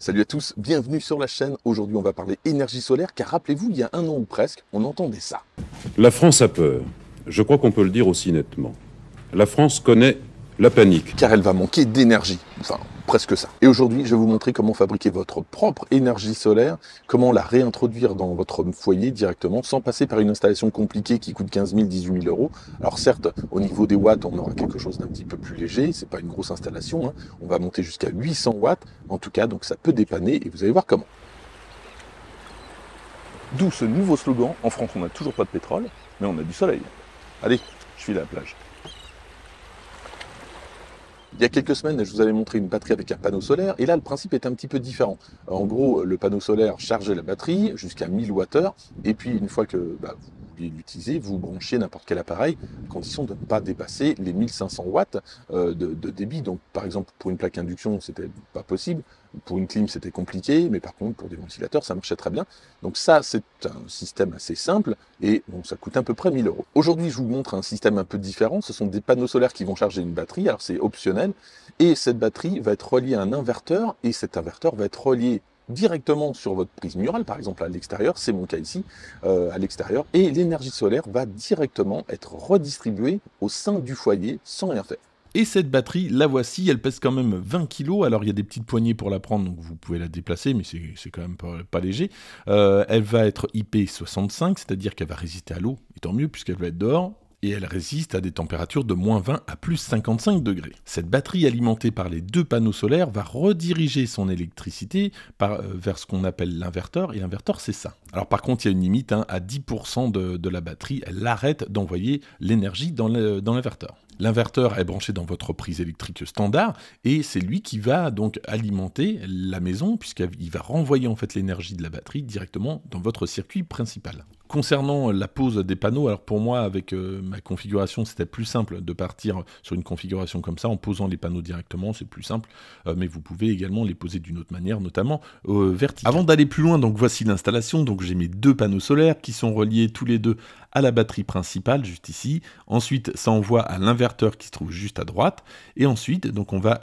Salut à tous, bienvenue sur la chaîne. Aujourd'hui, on va parler énergie solaire, car rappelez-vous, il y a un an ou presque, on entendait ça. La France a peur. Je crois qu'on peut le dire aussi nettement. La France connaît la panique. Car elle va manquer d'énergie. Enfin, presque ça. Et aujourd'hui, je vais vous montrer comment fabriquer votre propre énergie solaire, comment la réintroduire dans votre foyer directement sans passer par une installation compliquée qui coûte 15 000, 18 000 euros. Alors certes, au niveau des watts, on aura quelque chose d'un petit peu plus léger, c'est pas une grosse installation, hein. on va monter jusqu'à 800 watts, en tout cas, donc ça peut dépanner et vous allez voir comment. D'où ce nouveau slogan, en France on n'a toujours pas de pétrole, mais on a du soleil. Allez, je suis à la plage. Il y a quelques semaines, je vous avais montré une batterie avec un panneau solaire, et là, le principe est un petit peu différent. En gros, le panneau solaire chargeait la batterie jusqu'à 1000 Wh, et puis une fois que bah, l'utiliser, vous branchez n'importe quel appareil, condition de ne pas dépasser les 1500 watts euh, de, débit. Donc, par exemple, pour une plaque induction, c'était pas possible. Pour une clim, c'était compliqué, mais par contre, pour des ventilateurs, ça marchait très bien. Donc ça, c'est un système assez simple et donc ça coûte à peu près 1000 euros. Aujourd'hui, je vous montre un système un peu différent. Ce sont des panneaux solaires qui vont charger une batterie. Alors c'est optionnel et cette batterie va être reliée à un inverteur et cet inverteur va être relié directement sur votre prise murale, par exemple à l'extérieur, c'est mon cas ici, euh, à l'extérieur, et l'énergie solaire va directement être redistribuée au sein du foyer sans rien faire. Et cette batterie, la voici, elle pèse quand même 20 kg. Alors il y a des petites poignées pour la prendre, donc vous pouvez la déplacer, mais c'est quand même pas, léger. Euh, elle va être IP65, c'est-à-dire qu'elle va résister à l'eau, et tant mieux, puisqu'elle va être dehors et elle résiste à des températures de moins 20 à plus 55 degrés. Cette batterie alimentée par les deux panneaux solaires va rediriger son électricité euh, vers ce qu'on appelle l'inverteur, et l'inverteur c'est ça. Alors par contre il y a une limite, hein. à 10% de, la batterie, elle arrête d'envoyer l'énergie dans l'inverteur. L'inverteur est branché dans votre prise électrique standard et c'est lui qui va donc alimenter la maison puisqu'il va renvoyer en fait l'énergie de la batterie directement dans votre circuit principal. Concernant la pose des panneaux, alors pour moi, avec euh, ma configuration, c'était plus simple de partir sur une configuration comme ça, en posant les panneaux directement, c'est plus simple, euh, mais vous pouvez également les poser d'une autre manière, notamment euh, verticalement. Avant d'aller plus loin, donc voici l'installation, donc j'ai mes deux panneaux solaires qui sont reliés tous les deux à la batterie principale, juste ici, ensuite ça envoie à l'inverteur qui se trouve juste à droite, et ensuite, donc on va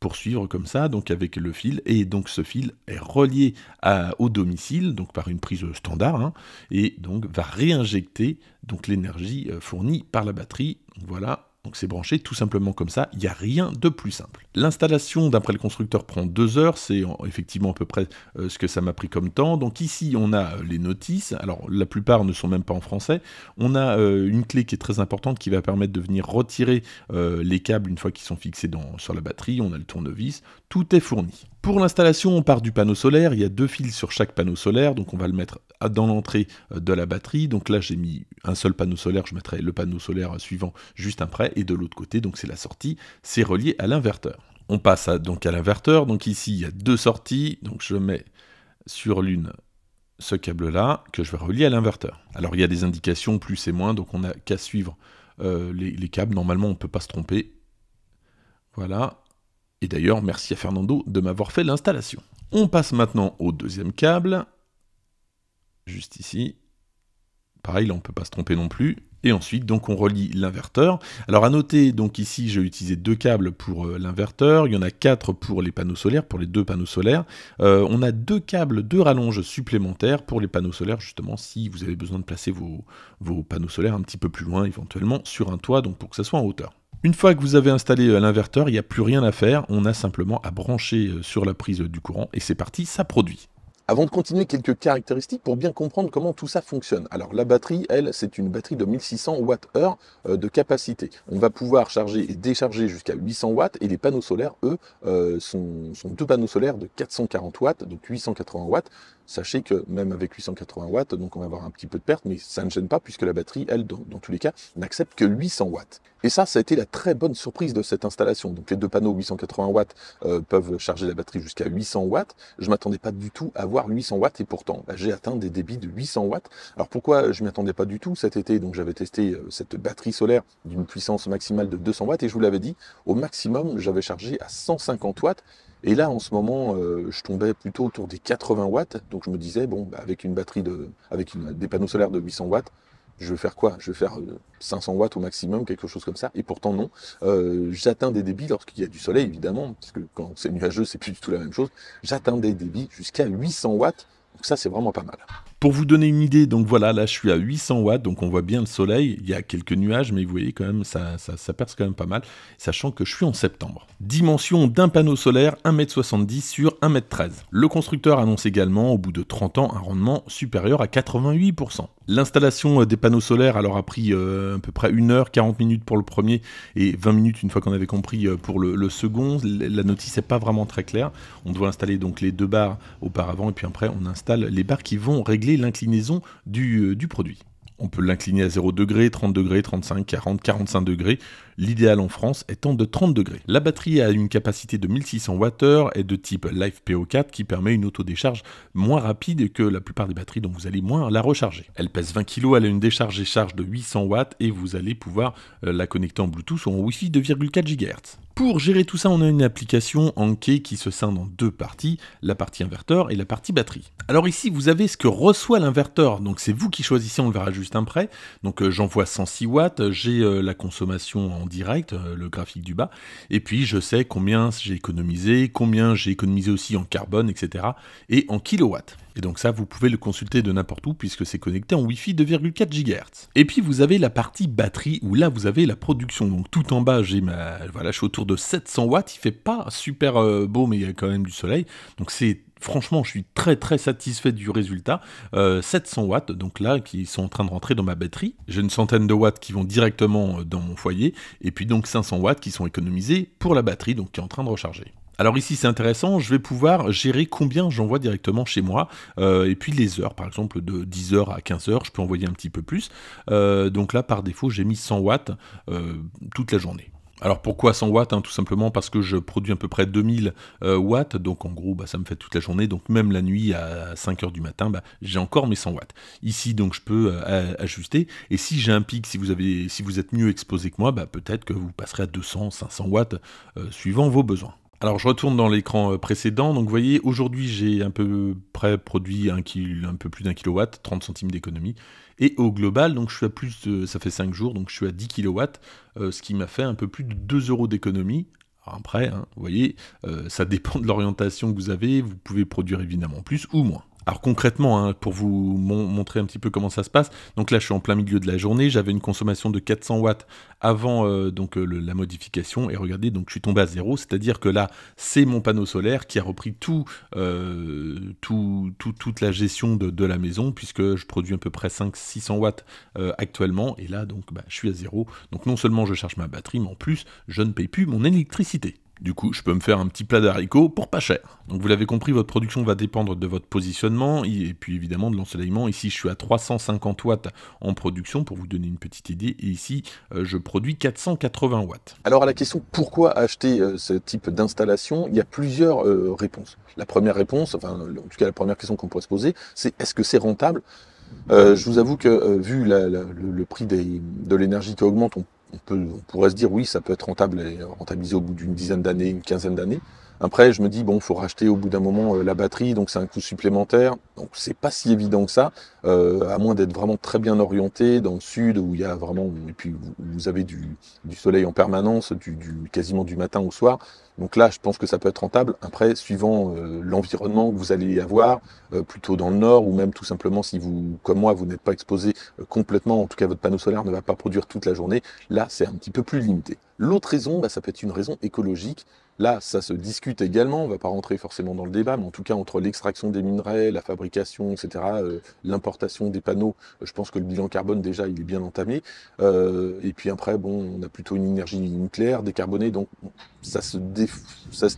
poursuivre comme ça, donc avec le fil, et donc ce fil est relié à, au domicile, donc par une prise standard, hein, et donc va réinjecter donc l'énergie euh, fournie par la batterie. Voilà donc c'est branché tout simplement comme ça, il n'y a rien de plus simple. L'installation d'après le constructeur prend deux heures, c'est effectivement à peu près euh, ce que ça m'a pris comme temps. Donc ici on a euh, les notices, alors la plupart ne sont même pas en français. On a euh, une clé qui est très importante qui va permettre de venir retirer les câbles une fois qu'ils sont fixés sur la batterie, on a le tournevis, tout est fourni. Pour l'installation, on part du panneau solaire. Il y a deux fils sur chaque panneau solaire, donc on va le mettre dans l'entrée euh, de la batterie. Donc là, j'ai mis un seul panneau solaire. Je mettrai le panneau solaire euh, suivant juste après, et de l'autre côté, donc c'est la sortie. C'est relié à l'inverteur. On passe à, donc à l'inverteur. Donc ici, il y a deux sorties. Donc je mets sur l'une ce câble-là que je vais relier à l'inverteur. Alors il y a des indications plus et moins, donc on n'a qu'à suivre euh, les, les câbles. Normalement, on ne peut pas se tromper. Voilà, et d'ailleurs, merci à Fernando de m'avoir fait l'installation. On passe maintenant au deuxième câble. Juste ici. Pareil, là on ne peut pas se tromper non plus. Et ensuite, donc, on relie l'inverteur. Alors, à noter, donc, ici, j'ai utilisé deux câbles pour euh, l'inverteur. Il y en a quatre pour les panneaux solaires, pour les deux panneaux solaires. Euh, on a deux câbles, de rallonge supplémentaires pour les panneaux solaires, justement, si vous avez besoin de placer vos, vos panneaux solaires un petit peu plus loin, éventuellement, sur un toit, donc, pour que ça soit en hauteur. Une fois que vous avez installé euh, l'inverteur, il n'y a plus rien à faire, on a simplement à brancher euh, sur la prise du courant et c'est parti, ça produit. Avant de continuer, quelques caractéristiques pour bien comprendre comment tout ça fonctionne. Alors la batterie, elle, c'est une batterie de 1600 Wh euh, de capacité. On va pouvoir charger et décharger jusqu'à 800 watts et les panneaux solaires, eux, sont, sont deux panneaux solaires de 440 watts, donc 880 watts sachez que même avec 880 watts, donc on va avoir un petit peu de perte, mais ça ne gêne pas puisque la batterie, elle, dans, tous les cas, n'accepte que 800 watts. Et ça, ça a été la très bonne surprise de cette installation. Donc les deux panneaux 880 watts euh, peuvent charger la batterie jusqu'à 800 watts. Je m'attendais pas du tout à avoir 800 watts et pourtant bah, j'ai atteint des débits de 800 watts. Alors pourquoi je m'y attendais pas du tout cet été Donc j'avais testé euh, cette batterie solaire d'une puissance maximale de 200 watts et je vous l'avais dit, au maximum j'avais chargé à 150 watts et là, en ce moment, euh, je tombais plutôt autour des 80 watts. Donc je me disais, bon, bah, avec une batterie de, avec des panneaux solaires de 800 watts, je vais faire quoi Je vais faire 500 euh, watts au maximum, quelque chose comme ça. Et pourtant non, euh, j'atteins des débits lorsqu'il y a du soleil, évidemment, parce que quand c'est nuageux, c'est plus du tout la même chose. J'atteins des débits jusqu'à 800 watts. Donc ça, c'est vraiment pas mal. Pour vous donner une idée, donc voilà, là je suis à 800 watts, donc on voit bien le soleil, il y a quelques nuages, mais vous voyez quand même, ça, perce quand même pas mal, sachant que je suis en septembre. Dimension d'un panneau solaire, 1m70 sur 1m13. Le constructeur annonce également, au bout de 30 ans, un rendement supérieur à 88%. L'installation euh, des panneaux solaires alors a pris euh, à peu près 1 heure, 40 minutes pour le premier et 20 minutes une fois qu'on avait compris euh, pour le, second. La notice n'est pas vraiment très claire. On doit installer donc les deux barres auparavant et puis après on installe les barres qui vont régler l'inclinaison du, produit. On peut l'incliner à 0 degré, 30 degrés, 35, 40, 45 degrés l'idéal en France étant de 30 degrés. La batterie a une capacité de 1600 Wh et de type Life PO4 qui permet une auto-décharge moins rapide que la plupart des batteries dont vous allez moins la recharger. Elle pèse 20 kg, elle a une décharge et charge de 800 watts et vous allez pouvoir euh, la connecter en Bluetooth ou en Wi-Fi 2,4 GHz. Pour gérer tout ça, on a une application Anke qui se scinde en deux parties, la partie inverteur et la partie batterie. Alors ici, vous avez ce que reçoit l'inverteur, donc c'est vous qui choisissez, on le verra juste après. Donc euh, j'envoie 106 watts, j'ai euh, la consommation en direct, euh, le graphique du bas. Et puis je sais combien j'ai économisé, combien j'ai économisé aussi en carbone, etc. et en kilowatts. Et donc ça, vous pouvez le consulter de n'importe où puisque c'est connecté en wifi 2,4 GHz. Et puis vous avez la partie batterie où là vous avez la production. Donc tout en bas, j'ai ma voilà, je suis autour de 700 watts. Il fait pas super euh, beau, mais il y a quand même du soleil. Donc c'est franchement, je suis très très satisfait du résultat. 700 euh, watts, donc là, qui sont en train de rentrer dans ma batterie. J'ai une centaine de watts qui vont directement euh, dans mon foyer, et puis donc 500 watts qui sont économisés pour la batterie, donc qui est en train de recharger. Alors ici c'est intéressant, je vais pouvoir gérer combien j'envoie directement chez moi, euh, et puis les heures, par exemple de 10h à 15h, je peux envoyer un petit peu plus. donc là par défaut j'ai mis 100 watts toute la journée. Alors pourquoi 100 watts hein, Tout simplement parce que je produis à peu près 2000 euh, watts, donc en gros bah, ça me fait toute la journée, donc même la nuit à 5h du matin, bah, j'ai encore mes 100 watts. Ici donc je peux euh, ajuster, et si j'ai un pic, si vous, avez, si vous êtes mieux exposé que moi, bah, peut-être que vous passerez à 200, 500 watts, euh, suivant vos besoins. Alors je retourne dans l'écran euh, précédent. Donc vous voyez, aujourd'hui j'ai un peu près produit un, un peu plus d'un kilowatt, 30 centimes d'économie. Et au global, donc je suis à plus, de, ça fait 5 jours, donc je suis à 10 kilowatts, euh, ce qui m'a fait un peu plus de 2 euros d'économie. Après, hein, vous voyez, euh, ça dépend de l'orientation que vous avez, vous pouvez produire évidemment plus ou moins. Alors concrètement, hein, pour vous montrer un petit peu comment ça se passe, donc là je suis en plein milieu de la journée, j'avais une consommation de 400 watts avant euh, donc euh, la modification et regardez donc je suis tombé à zéro, c'est-à-dire que là c'est mon panneau solaire qui a repris tout, euh, toute la gestion de, la maison puisque je produis à peu près 500-600 watts actuellement et là donc bah, je suis à zéro, donc non seulement je charge ma batterie mais en plus je ne paye plus mon électricité. Du coup, je peux me faire un petit plat d'haricots pour pas cher. Donc vous l'avez compris, votre production va dépendre de votre positionnement et puis évidemment de l'ensoleillement. Ici, je suis à 350 watts en production pour vous donner une petite idée. Et ici, euh, je produis 480 watts. Alors à la question pourquoi acheter euh, ce type d'installation, il y a plusieurs euh, réponses. La première réponse, enfin en tout cas la première question qu'on pourrait se poser, c'est est-ce que c'est rentable je vous avoue que vu le, prix de l'énergie qui augmente, on on, pourrait se dire oui, ça peut être rentable et rentabilisé au bout d'une dizaine d'années, une quinzaine d'années. Après, je me dis, bon, faut racheter au bout d'un moment euh, la batterie, donc c'est un coût supplémentaire. Donc c'est pas si évident que ça, euh, à moins d'être vraiment très bien orienté dans le sud où il y a vraiment, et puis vous avez du, soleil en permanence, du, quasiment du matin au soir. Donc là, je pense que ça peut être rentable. Après, suivant euh, l'environnement que vous allez avoir, plutôt dans le nord ou même tout simplement si vous, comme moi, vous n'êtes pas exposé complètement, en tout cas votre panneau solaire ne va pas produire toute la journée. Là, c'est un petit peu plus limité. L'autre raison, bah, ça peut être une raison écologique. Là, ça se discute également, on ne va pas rentrer forcément dans le débat, mais en tout cas, entre l'extraction des minerais, la fabrication, etc., euh, l'importation des panneaux, euh, je pense que le bilan carbone, déjà, il est bien entamé. Euh, et puis après, bon, on a plutôt une énergie nucléaire décarbonée, donc ça se,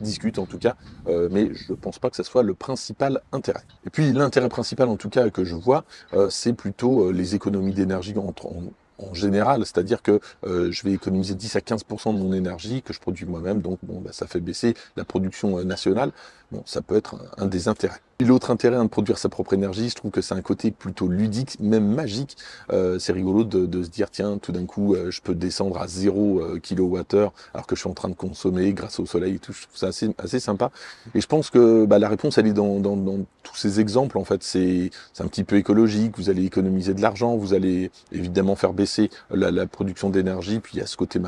discute en tout cas, mais je ne pense pas que ce soit le principal intérêt. Et puis, l'intérêt principal, en tout cas, que je vois, c'est plutôt les économies d'énergie entre en, en général, c'est-à-dire que euh, je vais économiser 10 à 15 de mon énergie que je produis moi-même, donc bon, bah, ça fait baisser la production euh, nationale. Bon, ça peut être un, un des intérêts l'autre intérêt à hein, de produire sa propre énergie, je trouve que c'est un côté plutôt ludique, même magique. Euh, c'est rigolo de, se dire, tiens, tout d'un coup, euh, je peux descendre à 0 euh, kWh alors que je suis en train de consommer grâce au soleil tout. Je trouve ça assez, assez sympa. Et je pense que bah, la réponse, elle est dans, tous ces exemples. En fait, c'est un petit peu écologique, vous allez économiser de l'argent, vous allez évidemment faire baisser la, production d'énergie, puis il y a ce côté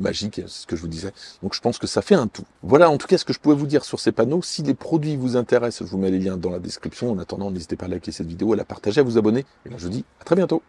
magique, c'est ce que je vous disais. Donc je pense que ça fait un tout. Voilà en tout cas ce que je pouvais vous dire sur ces panneaux. Si les produits vous intéressent, vous mets dans la description. En attendant, n'hésitez pas à liker cette vidéo, à la partager, à vous abonner. Et là, je vous dis à très bientôt.